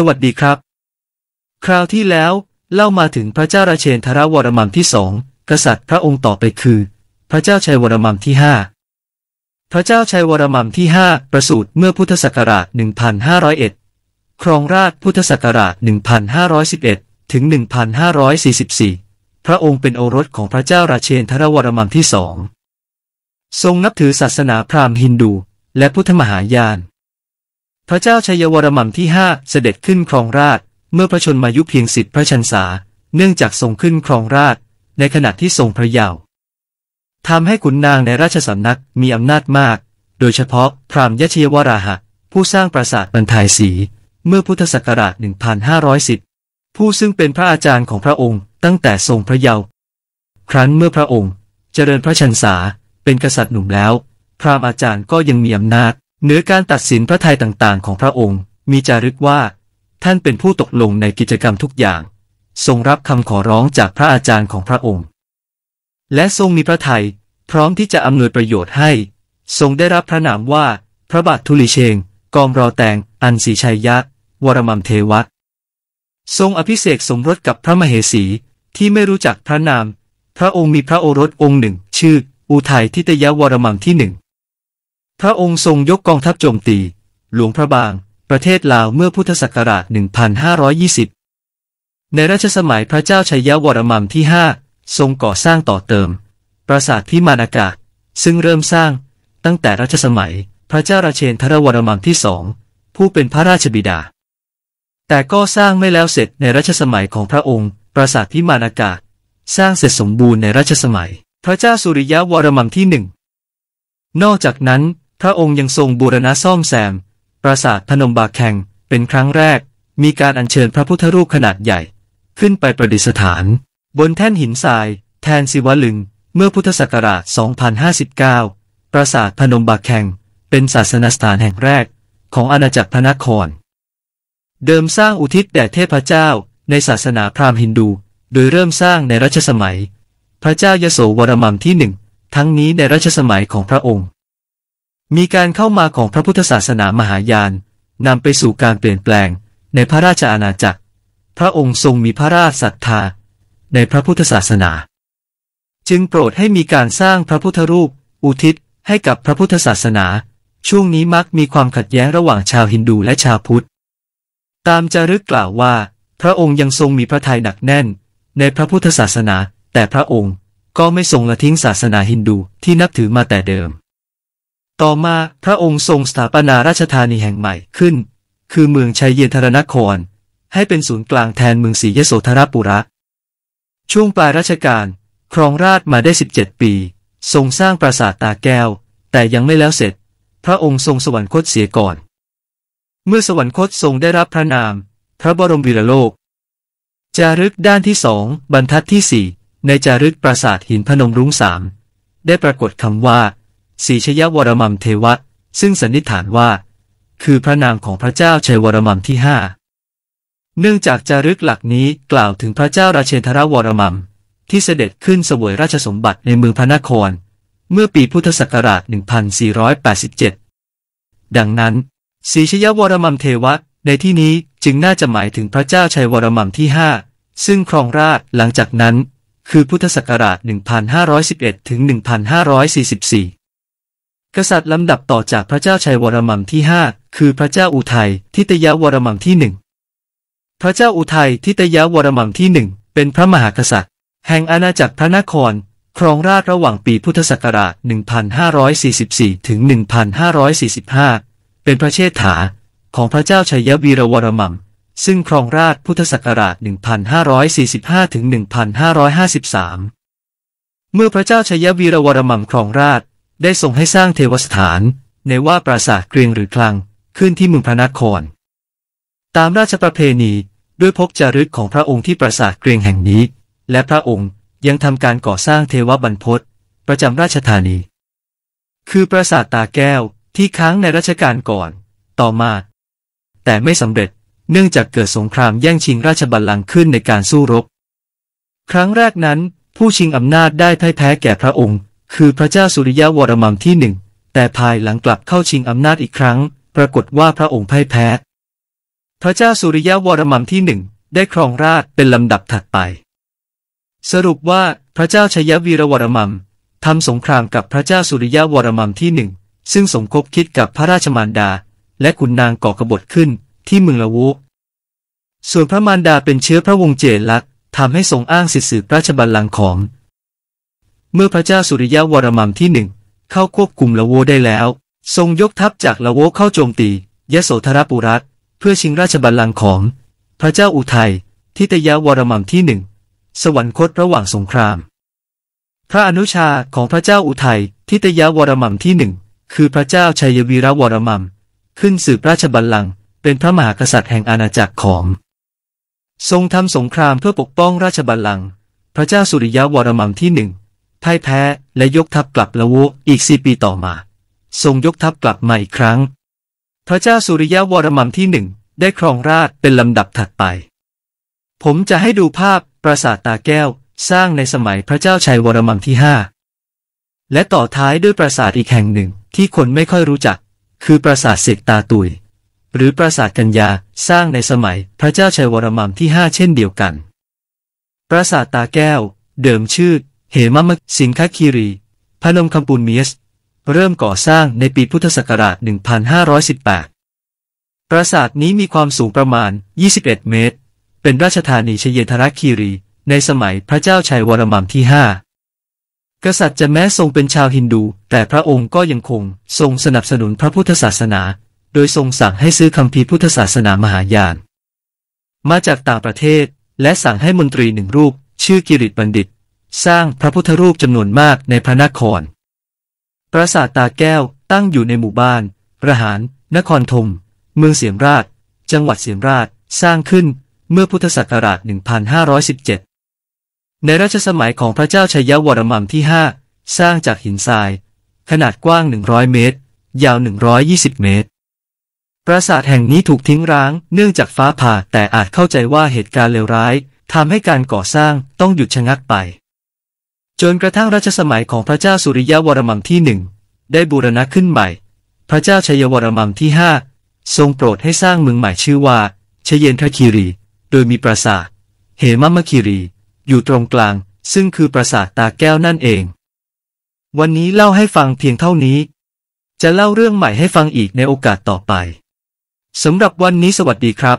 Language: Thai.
สวัสดีครับ คราวที่แล้ว เล่ามาถึงพระเจ้าราเชนทรวรมัมที่สองกษัตริย์พระองค์ต่อไปคือ พระเจ้าชัยวรมัมที่ห้าพระเจ้าชัยวรมัมที่ห้าประสูติเมื่อพุทธศักราช 1501ครองราชพุทธศักราช 1511ถึง1544 พระองค์เป็นโอรสของพระเจ้าราเชนทรวรมัมที่สองทรงนับถือศาสนาพราหมณ์ฮินดู และพุทธมหายานพระเจ้าชัยวรมันที่ห้าเสด็จขึ้นครองราชเมื่อพระชนมายุเพียงสิทธิพระชันษา เนื่องจากทรงขึ้นครองราชในขณะที่ทรงพระเยาว์ทำให้ขุนนางในราชสำนักมีอำนาจมาก โดยเฉพาะพรามยชยวราหะ ผู้สร้างปราสาทบรรทายสี เมื่อพุทธศักราช 1510ผู้ซึ่งเป็นพระอาจารย์ของพระองค์ ตั้งแต่ทรงพระเยาว์ครั้นเมื่อพระองค์เจริญพระชันษาเป็นกษัตริย์หนุ่มแล้ว พรามอาจารย์ก็ยังมีอำนาจเหนือการตัดสินพระทัยต่างๆ ของพระองค์ มีจารึกว่า ท่านเป็นผู้ตกลงในกิจกรรมทุกอย่าง ทรงรับคำขอร้องจากพระอาจารย์ของพระองค์ และทรงมีพระทัยพร้อมที่จะอำนวยประโยชน์ให้ ทรงได้รับพระนามว่าพระบาททุลิเชง กองรอแตงอันศรีชัยยะ วรมัมเทวะทรงอภิเษกสมรสกับพระมเหสีที่ไม่รู้จักพระนาม พระองค์มีพระโอรสองค์หนึ่ง ชื่อ อุทัยทิตยวรมังที่หนึ่งพระองค์ทรงยกกองทัพโจมตี หลวงพระบาง ประเทศลาวเมื่อพุทธศักราช 1520 ในรัชสมัยพระเจ้าชัยยวรมันที่5ทรงก่อสร้างต่อเติม ปราสาทพิมานากาซึ่งเริ่มสร้างตั้งแต่รัชสมัย พระเจ้าราเชนทรวรมันที่สองผู้เป็นพระราชบิดา แต่ก็สร้างไม่แล้วเสร็จในรัชสมัยของพระองค์ ปราสาทพิมานากาสร้างเสร็จสมบูรณ์ในรัชสมัย พระเจ้าสุริยวรมันที่หนึ่งนอกจากนั้นพระองค์ยังทรงบูรณะซ่อมแซมปราสาทพนมบาแข่งเป็นครั้งแรก มีการอัญเชิญพระพุทธรูปขนาดใหญ่ ขึ้นไปประดิษฐาน บนแท่นหินทราย แทนศิวลึง เมื่อพุทธศักราช 2059 ปราสาทพนมบาแข่ง เป็นศาสนสถานแห่งแรก ของอาณาจักรพนันคร เดิมสร้างอุทิศแด่เทพเจ้าในศาสนาพราหมณ์ฮินดูโดยเริ่มสร้างในรัชสมัย พระเจ้ายโสวรมันที่หนึ่งทั้งนี้ในรัชสมัยของพระองค์มีการเข้ามาของพระพุทธศาสนามหายานนำไปสู่การเปลี่ยนแปลงในพระราชอาณาจักร พระองค์ทรงมีพระราชศรัทธา ในพระพุทธศาสนา จึงโปรดให้มีการสร้างพระพุทธรูป อุทิศให้กับพระพุทธศาสนา ช่วงนี้มักมีความขัดแย้งระหว่างชาวฮินดูและชาวพุทธ ตามจารึกกล่าวว่า พระองค์ยังทรงมีพระทัยหนักแน่น ในพระพุทธศาสนา แต่พระองค์ก็ไม่ทรงละทิ้งศาสนาฮินดูที่นับถือมาแต่เดิมต่อมา พระองค์ทรงสถาปนาราชธานีแห่งใหม่ขึ้น คือเมืองชัยเยนทรนคร ให้เป็นศูนย์กลางแทนเมืองศรียโสธรปุระ ช่วงปลายรัชกาลครองราชมาได้ 17 ปี ทรงสร้างปราสาทตาแก้ว แต่ยังไม่แล้วเสร็จ พระองค์ทรงสวรรคตเสียก่อน เมื่อสวรรคตทรงได้รับพระนาม พระบรมวีรโลก จารึกด้านที่สองบรรทัดที่สี่ในจารึกปราสาทหินพนมรุ้งสามได้ปรากฏคำว่าสีชยวรมัมเทวะ ซึ่งสันนิษฐานว่า คือพระนามของพระเจ้าชัยวรมัมที่ห้าเนื่องจากจารึกหลักนี้กล่าวถึงพระเจ้าราเชนทรวรมัมที่เสด็จขึ้นสวยราชสมบัติในเมืองพระนคร เมื่อปีพุทธศักราช 1487 ดังนั้นสีชยวรมัมเทวะในที่นี้จึงน่าจะหมายถึงพระเจ้าชัยวรมัมที่ห้าซึ่งครองราชหลังจากนั้น คือพุทธศักราช 1511ถึง1544กษัตริย์ลำดับต่อจากพระเจ้าชัยวรมังที่าคือพระเจ้าอุทัยทิตยวรมังที่หนึ่งพระเจ้าอุทัยทิตยวรมังที่หนึ่งเป็นพระมหากษัตริย์ แห่งอาณาจักรพระนคร ครองราชระหว่างปีพุทธศักราช 1544ถึง1545 เป็นพระเชษฐา ของพระเจ้าชัยวีรวรมังซึ่งครองราชพุทธศักราช 1545ถึง1553 เมื่อพระเจ้าชัยวีรวรมังครองราชได้ทรงให้สร้างเทวสถาน ในว่าปราสาทเกรียงหรือคลังขึ้นที่เมืองพระนคร ตามราชประเพณีด้วยพกจารึกของพระองค์ที่ปราสาทเกรียงแห่งนี้ และพระองค์ยังทำการก่อสร้างเทวบรรพศประจำราชธานี คือปราสาทตาแก้วที่ค้างในรัชกาลก่อน ต่อมา แต่ไม่สำเร็จเนื่องจากเกิดสงครามแย่งชิงราชบัลลังก์ขึ้นในการสู้รบครั้งแรกนั้น ผู้ชิงอำนาจได้พ่ายแพ้แก่พระองค์คือพระเจ้าสุริยะวรมังที่หนึ่งแต่ภายหลังกลับเข้าชิงอำนาจอีกครั้ง ปรากฏว่าพระองค์พ่ายแพ้พระเจ้าสุริยะวรมังที่หนึ่งได้ครองราชเป็นลำดับถัดไป สรุปว่าพระเจ้าชยวีรวรมังทำสงครามกับพระเจ้าสุริยะวรมังที่หนึ่งซึ่งสมคบคิดกับพระราชมารดาและขุนนางก่อกบฏขึ้นที่เมืองละวุ ส่วนพระมารดาเป็นเชื้อพระวงศ์เจลักทำให้ทรงอ้างสิทธิสืบราชบัลลังก์ของเมื่อพระเจ้าสุริยะวรมังที่หนึ่งเข้าควบคุมละโวได้แล้ว ทรงยกทัพจากละโวเข้าโจมตียโสธรปุรัตเพื่อชิงราชบัลลังก์ของ พระเจ้าอุทัยทิตยะวรมังที่หนึ่งสวรรคตระหว่างสงคราม พระอนุชาของพระเจ้าอุทัยทิตยะวรมังที่หนึ่งคือพระเจ้าชัยวีระวรมังขึ้นสืบราชบัลลังก์เป็นพระมหากษัตริย์แห่งอาณาจักรของ ทรงทำสงครามเพื่อปกป้องราชบัลลังก์พระเจ้าสุริยะวรมังที่หนึ่งพ่ายแพ้และยกทัพกลับละวุอีกสี่ปีต่อมา ทรงยกทัพกลับมาอีกครั้ง พระเจ้าสุริยะวรมัมที่หนึ่งได้ครองราชเป็นลำดับถัดไป ผมจะให้ดูภาพปราสาทตาแก้วสร้างในสมัยพระเจ้าชัยวรมัมที่ห้าและต่อท้ายด้วยปราสาทอีกแห่งหนึ่งที่คนไม่ค่อยรู้จัก คือปราสาทเสกตาตุยหรือปราสาทกัญญาสร้างในสมัยพระเจ้าชัยวรมัมที่ห้าเช่นเดียวกัน ปราสาทตาแก้ว เดิมชื่อเหมะมะสิงคคีรี พนมคำปูนเมียส เริ่มก่อสร้างในปีพุทธศักราช 1518 ปราสาทนี้มีความสูงประมาณ 21 เมตร เป็นราชธานีเชยธรคีรีในสมัยพระเจ้าชัยวรมันที่ 5กษัตริย์จะแม้ทรงเป็นชาวฮินดู แต่พระองค์ก็ยังคงทรงสนับสนุนพระพุทธศาสนา โดยทรงสั่งให้ซื้อคัมภีร์พุทธศาสนามหายาน มาจากต่างประเทศและสั่งให้มนตรีหนึ่งรูปชื่อกิริตบัณฑิตสร้างพระพุทธรูปจำนวนมากในพระนคร ปราสาทตาแก้วตั้งอยู่ในหมู่บ้านประหาร นครธมเมืองเสียมราชจังหวัดเสียมราชสร้างขึ้นเมื่อพุทธศักราช1517 ในรัชสมัยของพระเจ้าชัยวรมันที่ 5 สร้างจากหินทราย ขนาดกว้าง 100 เมตร ยาว 120 เมตร ปราสาทแห่งนี้ถูกทิ้งร้าง เนื่องจากฟ้าผ่า แต่อาจเข้าใจว่าเหตุการณ์เลวร้ายทำให้การก่อสร้างต้องหยุดชะงักไปจนกระทั่งรัชสมัยของพระเจ้าสุริยวรมังที่หนึ่งได้บูรณะขึ้นใหม่ พระเจ้าชยวรมังที่ห้าทรงโปรดให้สร้างเมืองใหม่ชื่อว่าชเยนทคีรี โดยมีปราสาทเหมมคีรี อยู่ตรงกลาง ซึ่งคือปราสาทตาแก้วนั่นเอง วันนี้เล่าให้ฟังเพียงเท่านี้ จะเล่าเรื่องใหม่ให้ฟังอีกในโอกาสต่อไปสำหรับวันนี้สวัสดีครับ